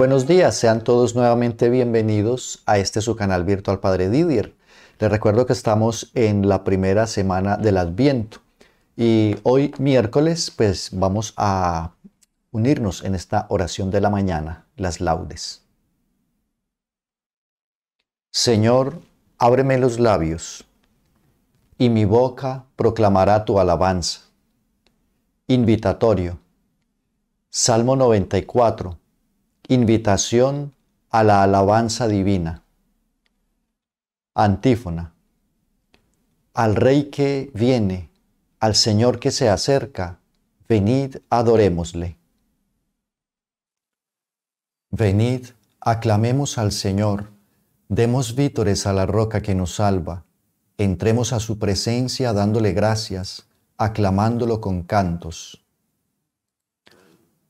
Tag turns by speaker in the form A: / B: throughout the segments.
A: buenos días, sean todos nuevamente bienvenidos a este su canal virtual Padre Didier. Les recuerdo que estamos en la primera semana del Adviento y hoy miércoles pues vamos a unirnos en esta oración de la mañana, las laudes. Señor, ábreme los labios y mi boca proclamará tu alabanza. Invitatorio. Salmo 94 Invitación a la alabanza divina. Antífona. Al Rey que viene, al Señor que se acerca, venid, adorémosle. Venid, aclamemos al Señor, demos vítores a la roca que nos salva, entremos a su presencia dándole gracias, aclamándolo con cantos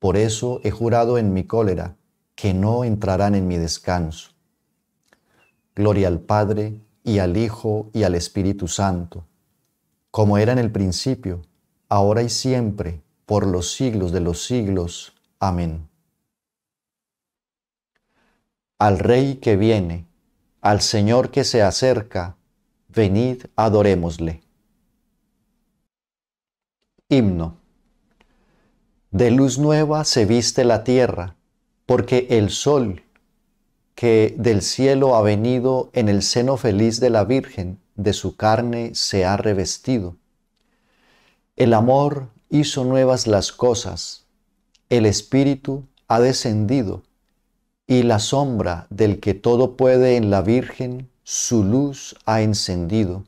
A: por eso he jurado en mi cólera que no entrarán en mi descanso. Gloria al Padre y al Hijo y al Espíritu Santo, como era en el principio, ahora y siempre, por los siglos de los siglos. Amén. Al Rey que viene, al Señor que se acerca, venid adorémosle. Himno. De luz nueva se viste la tierra, porque el sol que del cielo ha venido en el seno feliz de la Virgen, de su carne se ha revestido. El amor hizo nuevas las cosas, el Espíritu ha descendido, y la sombra del que todo puede en la Virgen, su luz ha encendido.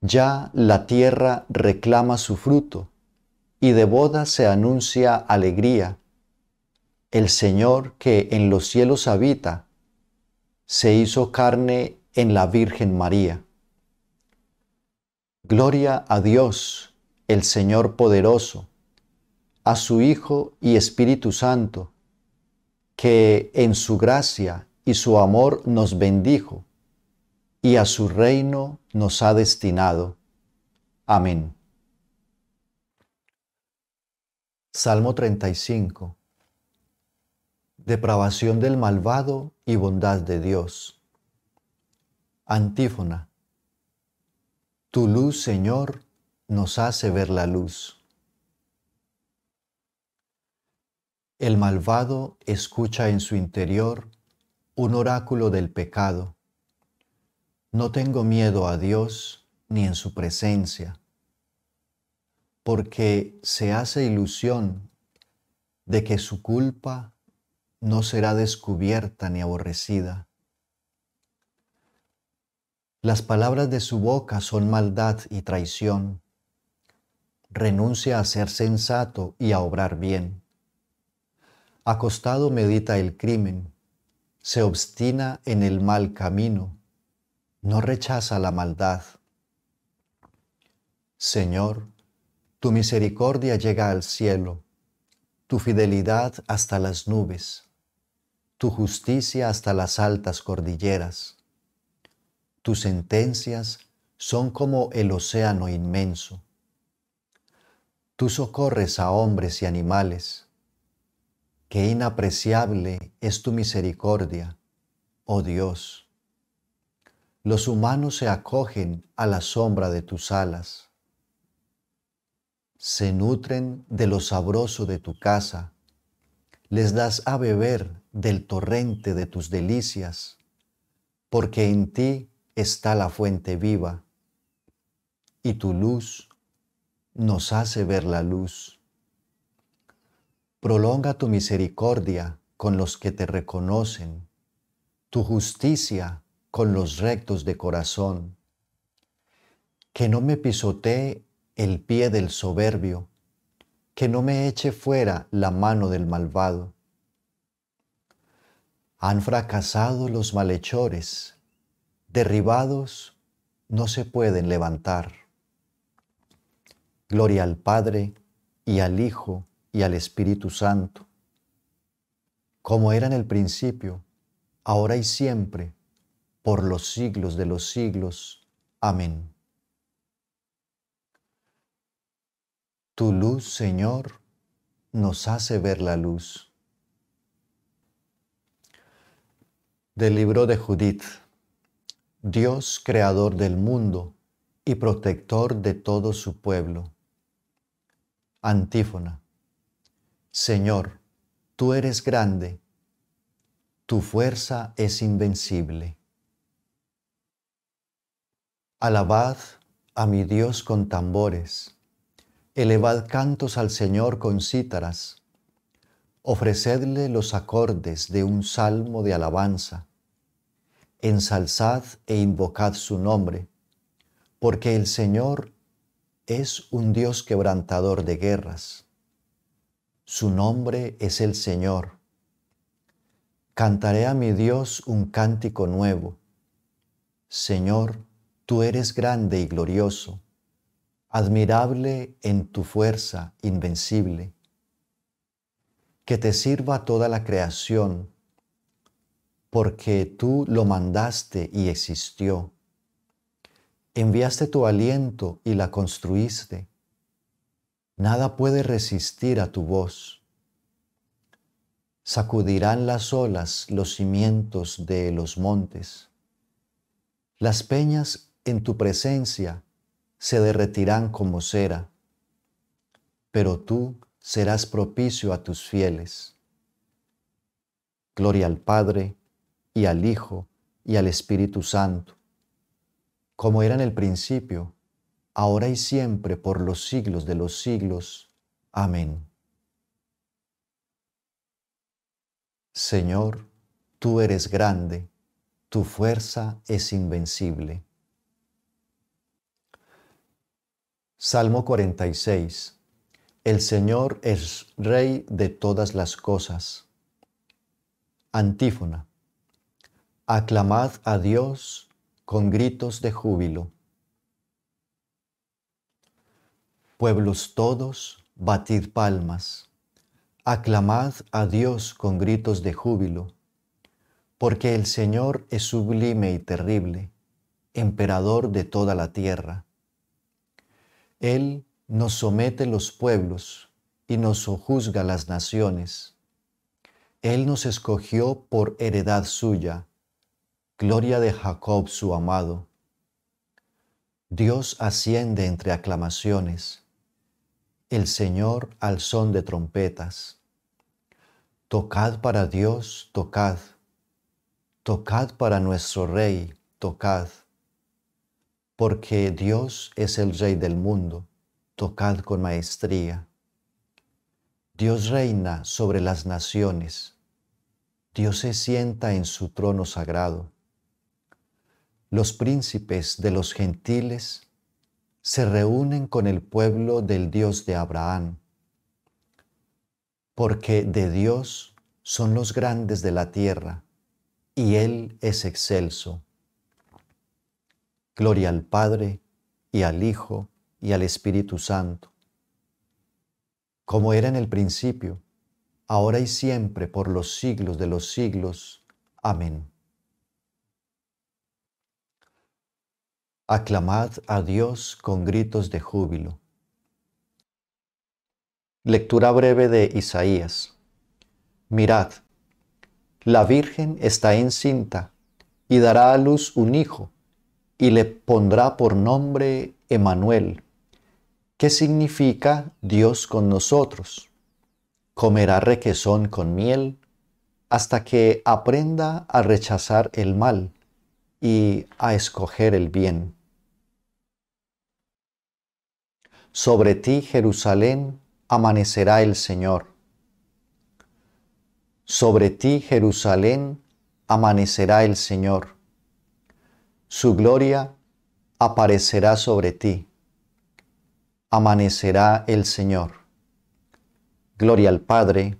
A: Ya la tierra reclama su fruto, y de boda se anuncia alegría. El Señor que en los cielos habita, se hizo carne en la Virgen María. Gloria a Dios, el Señor poderoso, a su Hijo y Espíritu Santo, que en su gracia y su amor nos bendijo, y a su reino nos ha destinado. Amén. Salmo 35. Depravación del malvado y bondad de Dios. Antífona. Tu luz, Señor, nos hace ver la luz. El malvado escucha en su interior un oráculo del pecado. No tengo miedo a Dios ni en su presencia porque se hace ilusión de que su culpa no será descubierta ni aborrecida. Las palabras de su boca son maldad y traición. Renuncia a ser sensato y a obrar bien. Acostado medita el crimen, se obstina en el mal camino, no rechaza la maldad. Señor, tu misericordia llega al cielo, tu fidelidad hasta las nubes, tu justicia hasta las altas cordilleras. Tus sentencias son como el océano inmenso. Tú socorres a hombres y animales. Qué inapreciable es tu misericordia, oh Dios. Los humanos se acogen a la sombra de tus alas se nutren de lo sabroso de tu casa, les das a beber del torrente de tus delicias, porque en ti está la fuente viva, y tu luz nos hace ver la luz. Prolonga tu misericordia con los que te reconocen, tu justicia con los rectos de corazón. Que no me pisotee el pie del soberbio, que no me eche fuera la mano del malvado. Han fracasado los malhechores, derribados no se pueden levantar. Gloria al Padre y al Hijo y al Espíritu Santo, como era en el principio, ahora y siempre, por los siglos de los siglos. Amén. Tu luz, Señor, nos hace ver la luz. Del libro de Judith. Dios, creador del mundo y protector de todo su pueblo. Antífona. Señor, tú eres grande, tu fuerza es invencible. Alabad a mi Dios con tambores Elevad cantos al Señor con cítaras. Ofrecedle los acordes de un salmo de alabanza. Ensalzad e invocad su nombre, porque el Señor es un Dios quebrantador de guerras. Su nombre es el Señor. Cantaré a mi Dios un cántico nuevo. Señor, tú eres grande y glorioso admirable en tu fuerza invencible, que te sirva toda la creación, porque tú lo mandaste y existió. Enviaste tu aliento y la construiste. Nada puede resistir a tu voz. Sacudirán las olas los cimientos de los montes. Las peñas en tu presencia se derretirán como cera, pero tú serás propicio a tus fieles. Gloria al Padre, y al Hijo, y al Espíritu Santo, como era en el principio, ahora y siempre, por los siglos de los siglos. Amén. Señor, tú eres grande, tu fuerza es invencible. Salmo 46. El Señor es Rey de todas las cosas. Antífona. Aclamad a Dios con gritos de júbilo. Pueblos todos, batid palmas. Aclamad a Dios con gritos de júbilo, porque el Señor es sublime y terrible, emperador de toda la tierra. Él nos somete los pueblos y nos sojuzga las naciones. Él nos escogió por heredad suya, gloria de Jacob su amado. Dios asciende entre aclamaciones, el Señor al son de trompetas. Tocad para Dios, tocad, tocad para nuestro Rey, tocad porque Dios es el Rey del mundo, tocad con maestría. Dios reina sobre las naciones, Dios se sienta en su trono sagrado. Los príncipes de los gentiles se reúnen con el pueblo del Dios de Abraham, porque de Dios son los grandes de la tierra, y Él es excelso. Gloria al Padre y al Hijo y al Espíritu Santo, como era en el principio, ahora y siempre, por los siglos de los siglos. Amén. Aclamad a Dios con gritos de júbilo. Lectura breve de Isaías. Mirad, la Virgen está encinta y dará a luz un hijo y le pondrá por nombre Emanuel, que significa Dios con nosotros. Comerá requesón con miel hasta que aprenda a rechazar el mal y a escoger el bien. Sobre ti, Jerusalén, amanecerá el Señor. Sobre ti, Jerusalén, amanecerá el Señor su gloria aparecerá sobre ti. Amanecerá el Señor. Gloria al Padre,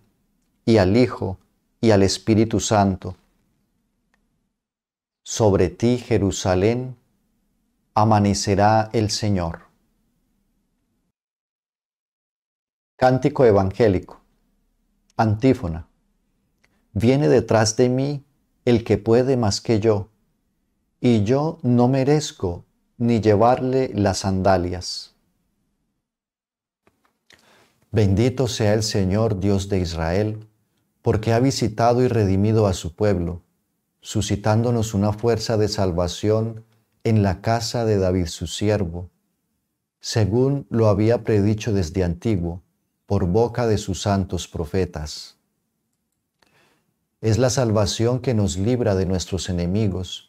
A: y al Hijo, y al Espíritu Santo. Sobre ti, Jerusalén, amanecerá el Señor. Cántico evangélico. Antífona. Viene detrás de mí el que puede más que yo y yo no merezco ni llevarle las sandalias. Bendito sea el Señor Dios de Israel, porque ha visitado y redimido a su pueblo, suscitándonos una fuerza de salvación en la casa de David su siervo, según lo había predicho desde antiguo, por boca de sus santos profetas. Es la salvación que nos libra de nuestros enemigos,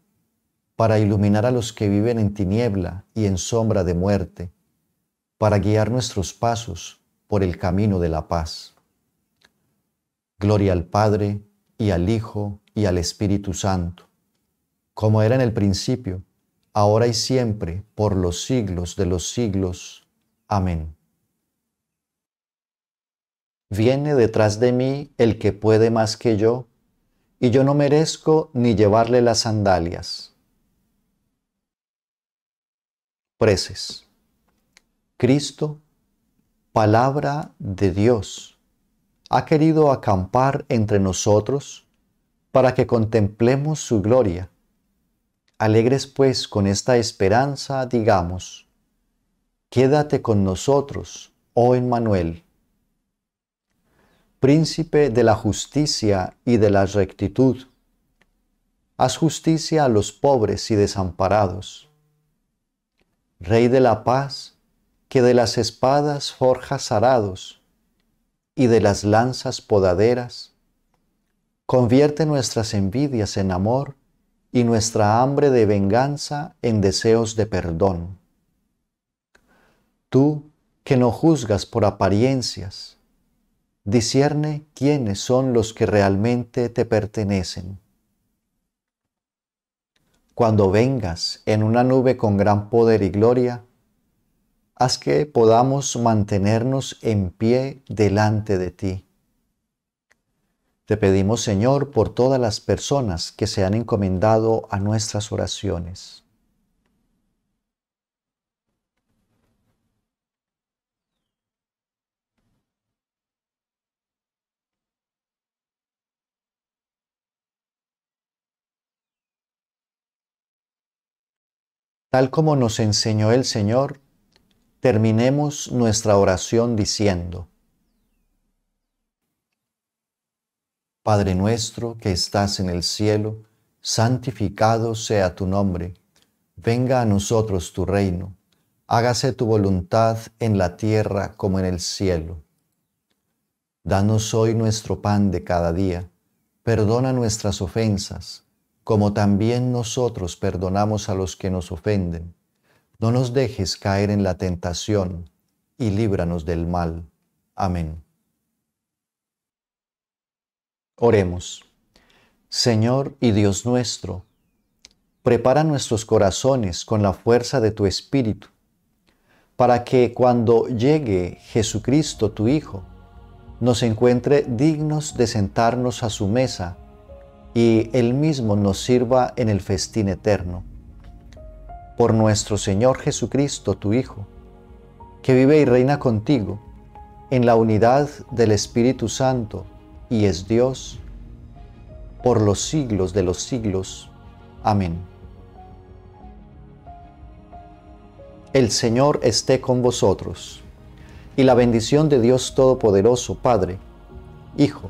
A: para iluminar a los que viven en tiniebla y en sombra de muerte, para guiar nuestros pasos por el camino de la paz. Gloria al Padre, y al Hijo, y al Espíritu Santo, como era en el principio, ahora y siempre, por los siglos de los siglos. Amén. Viene detrás de mí el que puede más que yo, y yo no merezco ni llevarle las sandalias. preces. Cristo, palabra de Dios, ha querido acampar entre nosotros para que contemplemos su gloria. Alegres pues con esta esperanza, digamos, quédate con nosotros, oh Emmanuel. Príncipe de la justicia y de la rectitud, haz justicia a los pobres y desamparados Rey de la paz, que de las espadas forjas arados y de las lanzas podaderas, convierte nuestras envidias en amor y nuestra hambre de venganza en deseos de perdón. Tú que no juzgas por apariencias, discierne quiénes son los que realmente te pertenecen cuando vengas en una nube con gran poder y gloria, haz que podamos mantenernos en pie delante de ti. Te pedimos, Señor, por todas las personas que se han encomendado a nuestras oraciones Tal como nos enseñó el Señor, terminemos nuestra oración diciendo, Padre nuestro que estás en el cielo, santificado sea tu nombre, venga a nosotros tu reino, hágase tu voluntad en la tierra como en el cielo. Danos hoy nuestro pan de cada día, perdona nuestras ofensas, como también nosotros perdonamos a los que nos ofenden. No nos dejes caer en la tentación, y líbranos del mal. Amén. Oremos. Señor y Dios nuestro, prepara nuestros corazones con la fuerza de tu Espíritu, para que cuando llegue Jesucristo tu Hijo, nos encuentre dignos de sentarnos a su mesa y Él mismo nos sirva en el festín eterno. Por nuestro Señor Jesucristo, tu Hijo, que vive y reina contigo, en la unidad del Espíritu Santo, y es Dios, por los siglos de los siglos. Amén. El Señor esté con vosotros, y la bendición de Dios Todopoderoso, Padre, Hijo,